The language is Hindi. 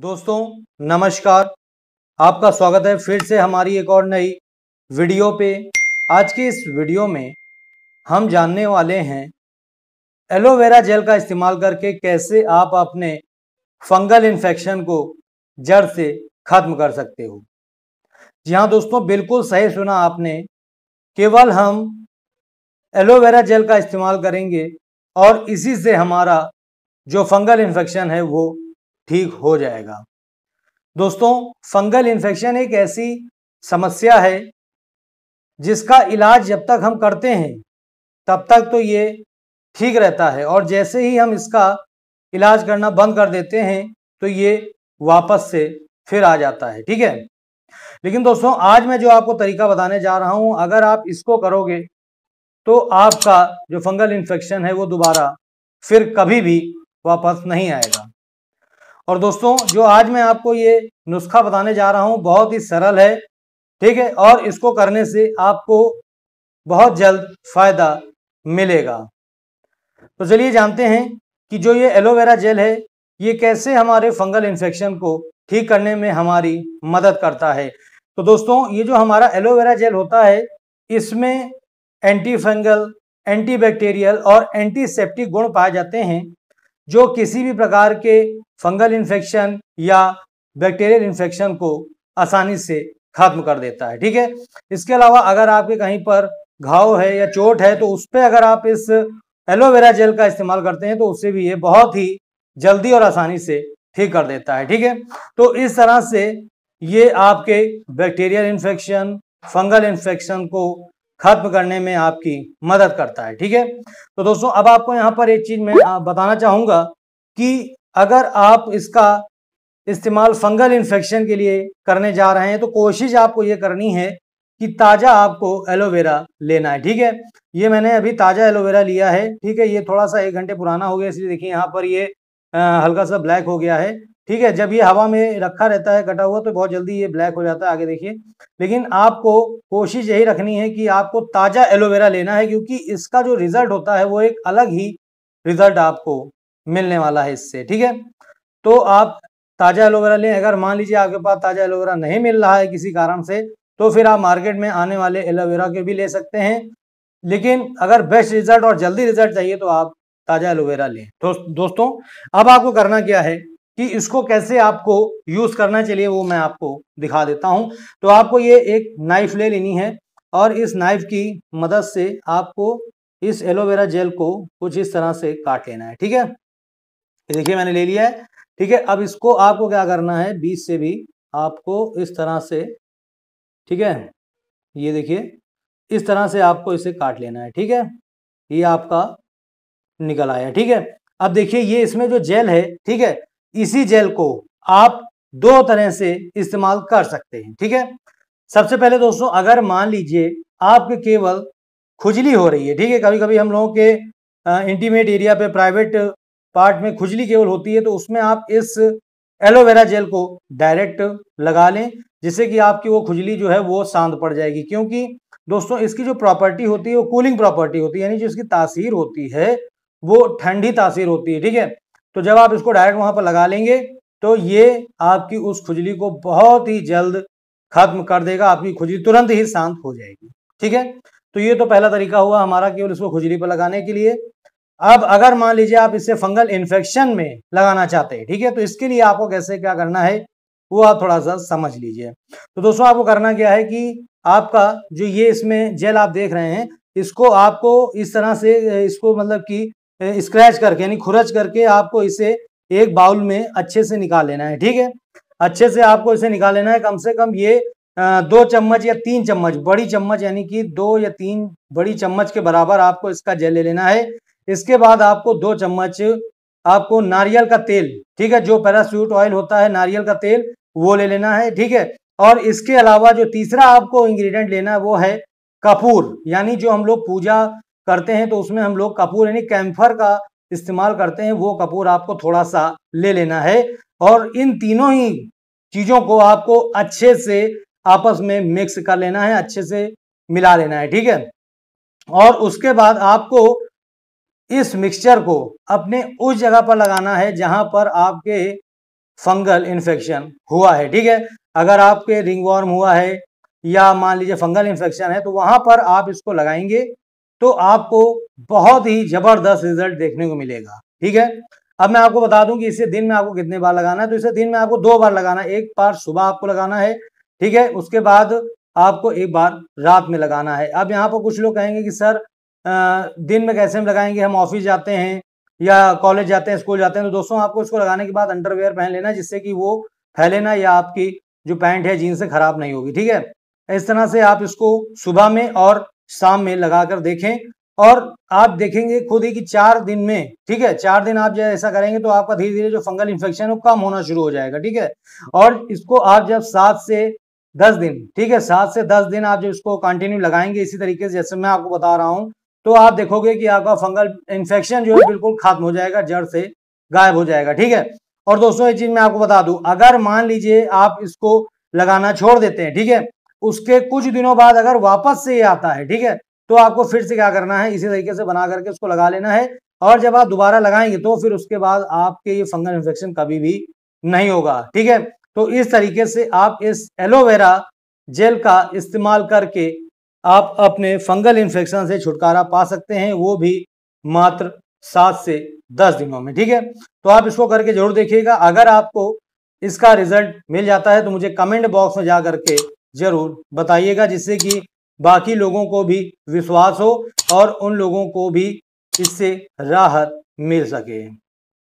दोस्तों नमस्कार आपका स्वागत है फिर से हमारी एक और नई वीडियो पे आज के इस वीडियो में हम जानने वाले हैं एलोवेरा जेल का इस्तेमाल करके कैसे आप अपने फंगल इन्फेक्शन को जड़ से खत्म कर सकते हो जी हाँ दोस्तों बिल्कुल सही सुना आपने केवल हम एलोवेरा जेल का इस्तेमाल करेंगे और इसी से हमारा जो फंगल इन्फेक्शन है वो ठीक हो जाएगा दोस्तों फंगल इन्फेक्शन एक ऐसी समस्या है जिसका इलाज जब तक हम करते हैं तब तक तो ये ठीक रहता है और जैसे ही हम इसका इलाज करना बंद कर देते हैं तो ये वापस से फिर आ जाता है ठीक है लेकिन दोस्तों आज मैं जो आपको तरीका बताने जा रहा हूं अगर आप इसको करोगे तो आपका जो फंगल इन्फेक्शन है वो दोबारा फिर कभी भी वापस नहीं आएगा और दोस्तों जो आज मैं आपको ये नुस्खा बताने जा रहा हूँ बहुत ही सरल है ठीक है और इसको करने से आपको बहुत जल्द फायदा मिलेगा तो चलिए जानते हैं कि जो ये एलोवेरा जेल है ये कैसे हमारे फंगल इन्फेक्शन को ठीक करने में हमारी मदद करता है तो दोस्तों ये जो हमारा एलोवेरा जेल होता है इसमें एंटी फंगल एंटी बैक्टीरियल और एंटीसेप्टिक गुण पाए जाते हैं जो किसी भी प्रकार के फंगल इन्फेक्शन या बैक्टीरियल इन्फेक्शन को आसानी से खत्म कर देता है ठीक है इसके अलावा अगर आपके कहीं पर घाव है या चोट है तो उस पर अगर आप इस एलोवेरा जेल का इस्तेमाल करते हैं तो उससे भी ये बहुत ही जल्दी और आसानी से ठीक कर देता है ठीक है तो इस तरह से ये आपके बैक्टीरियल इन्फेक्शन फंगल इन्फेक्शन को खत्म करने में आपकी मदद करता है ठीक है तो दोस्तों अब आपको यहाँ पर एक चीज मैं बताना चाहूँगा कि अगर आप इसका इस्तेमाल फंगल इन्फेक्शन के लिए करने जा रहे हैं तो कोशिश आपको ये करनी है कि ताज़ा आपको एलोवेरा लेना है ठीक है ये मैंने अभी ताज़ा एलोवेरा लिया है ठीक है ये थोड़ा सा एक घंटे पुराना हो गया इसलिए देखिए यहाँ पर ये हल्का सा ब्लैक हो गया है ठीक है जब ये हवा में रखा रहता है कटा हुआ तो बहुत जल्दी ये ब्लैक हो जाता है आगे देखिए लेकिन आपको कोशिश यही रखनी है कि आपको ताज़ा एलोवेरा लेना है क्योंकि इसका जो रिजल्ट होता है वो एक अलग ही रिजल्ट आपको मिलने वाला है इससे ठीक है तो आप ताज़ा एलोवेरा लें अगर मान लीजिए आपके पास ताज़ा एलोवेरा नहीं मिल रहा है किसी कारण से तो फिर आप मार्केट में आने वाले एलोवेरा के भी ले सकते हैं लेकिन अगर बेस्ट रिजल्ट और जल्दी रिजल्ट चाहिए तो आप ताज़ा एलोवेरा लें तो दोस्तों अब आपको करना क्या है कि इसको कैसे आपको यूज़ करना चाहिए वो मैं आपको दिखा देता हूँ तो आपको ये एक नाइफ ले लेनी है और इस नाइफ की मदद से आपको इस एलोवेरा जेल को कुछ इस तरह से काट लेना है ठीक है तो देखिए मैंने ले लिया है ठीक है अब इसको आपको क्या करना है बीस से भी आपको इस तरह से ठीक है ये देखिए इस तरह से आपको इसे काट लेना है ठीक है ये आपका निकल आया ठीक है अब देखिए ये इसमें जो जेल है ठीक है इसी जेल को आप दो तरह से इस्तेमाल कर सकते हैं ठीक है सबसे पहले दोस्तों अगर मान लीजिए आपके केवल खुजली हो रही है ठीक है कभी कभी हम लोगों के इंटीमेट एरिया पे प्राइवेट पार्ट में खुजली केवल होती है तो उसमें आप इस एलोवेरा जेल को डायरेक्ट लगा लें जिससे कि आपकी वो खुजली जो है वो शांत पड़ जाएगी क्योंकि दोस्तों इसकी जो प्रॉपर्टी होती है वो कूलिंग प्रॉपर्टी होती है यानी जो इसकी तासीर होती है वो ठंडी तासीर होती है ठीक है तो जब आप इसको डायरेक्ट वहां पर लगा लेंगे तो ये आपकी उस खुजली को बहुत ही जल्द खत्म कर देगा आपकी खुजली तुरंत ही शांत हो जाएगी ठीक है तो ये तो पहला तरीका हुआ हमारा केवल इसको खुजली पर लगाने के लिए अब अगर मान लीजिए आप इसे फंगल इन्फेक्शन में लगाना चाहते हैं ठीक है तो इसके लिए आपको कैसे क्या करना है वो आप थोड़ा सा समझ लीजिए तो दोस्तों आपको करना क्या है कि आपका जो ये इसमें जेल आप देख रहे हैं इसको आपको इस तरह से इसको मतलब कि स्क्रैच करके यानी खुरच करके आपको इसे एक बाउल में अच्छे से निकाल लेना है ठीक है अच्छे से आपको इसे निकाल लेना है कम से कम ये दो चम्मच या तीन चम्मच बड़ी चम्मच यानी कि दो या तीन बड़ी चम्मच के बराबर आपको इसका जेल ले लेना है इसके बाद आपको दो चम्मच आपको नारियल का तेल ठीक है जो पैरासूट ऑयल होता है नारियल का तेल वो ले लेना है ठीक है और इसके अलावा जो तीसरा आपको इंग्रेडिएंट लेना है वो है कपूर यानी जो हम लोग पूजा करते हैं तो उसमें हम लोग कपूर यानी कैम्फर का इस्तेमाल करते हैं वो कपूर आपको थोड़ा सा ले लेना है और इन तीनों ही चीज़ों को आपको अच्छे से आपस में मिक्स कर लेना है अच्छे से मिला लेना है ठीक है और उसके बाद आपको इस मिक्सचर को अपने उस जगह पर लगाना है जहां पर आपके फंगल इन्फेक्शन हुआ है ठीक है अगर आपके रिंग वॉर्म हुआ है या मान लीजिए फंगल इन्फेक्शन है तो वहां पर आप इसको लगाएंगे तो आपको बहुत ही जबरदस्त रिजल्ट देखने को मिलेगा ठीक है अब मैं आपको बता दूं कि इसे दिन में आपको कितने बार लगाना है तो इसे दिन में आपको दो बार लगाना है एक बार सुबह आपको लगाना है ठीक है उसके बाद आपको एक बार रात में लगाना है अब यहाँ पर कुछ लोग कहेंगे कि सर दिन में कैसे हम लगाएंगे हम ऑफिस जाते हैं या कॉलेज जाते हैं स्कूल जाते हैं तो दोस्तों आपको इसको लगाने के बाद अंडरवेयर पहन लेना जिससे कि वो फैले ना या आपकी जो पैंट है जीन्स है खराब नहीं होगी ठीक है इस तरह से आप इसको सुबह में और शाम में लगा कर देखें और आप देखेंगे खुद ही कि चार दिन में ठीक है चार दिन आप जब ऐसा करेंगे तो आपका धीरे धीरे जो फंगल इन्फेक्शन है वो कम होना शुरू हो जाएगा ठीक है और इसको आप जब सात से दस दिन ठीक है सात से दस दिन आप जब इसको कंटिन्यू लगाएंगे इसी तरीके से जैसे मैं आपको बता रहा हूँ तो आप देखोगे कि आपका फंगल इन्फेक्शन जो है बिल्कुल खत्म हो जाएगा जड़ से गायब हो जाएगा ठीक है और दोस्तों ये चीज मैं आपको बता दूं अगर मान लीजिए आप इसको लगाना छोड़ देते हैं ठीक है उसके कुछ दिनों बाद अगर वापस से ये आता है ठीक है तो आपको फिर से क्या करना है इसी तरीके से बना करके उसको लगा लेना है और जब आप दोबारा लगाएंगे तो फिर उसके बाद आपके ये फंगल इन्फेक्शन कभी भी नहीं होगा ठीक है तो इस तरीके से आप इस एलोवेरा जेल का इस्तेमाल करके आप अपने फंगल इन्फेक्शन से छुटकारा पा सकते हैं वो भी मात्र सात से दस दिनों में ठीक है तो आप इसको करके जरूर देखिएगा अगर आपको इसका रिजल्ट मिल जाता है तो मुझे कमेंट बॉक्स में जा करके जरूर बताइएगा जिससे कि बाकी लोगों को भी विश्वास हो और उन लोगों को भी इससे राहत मिल सके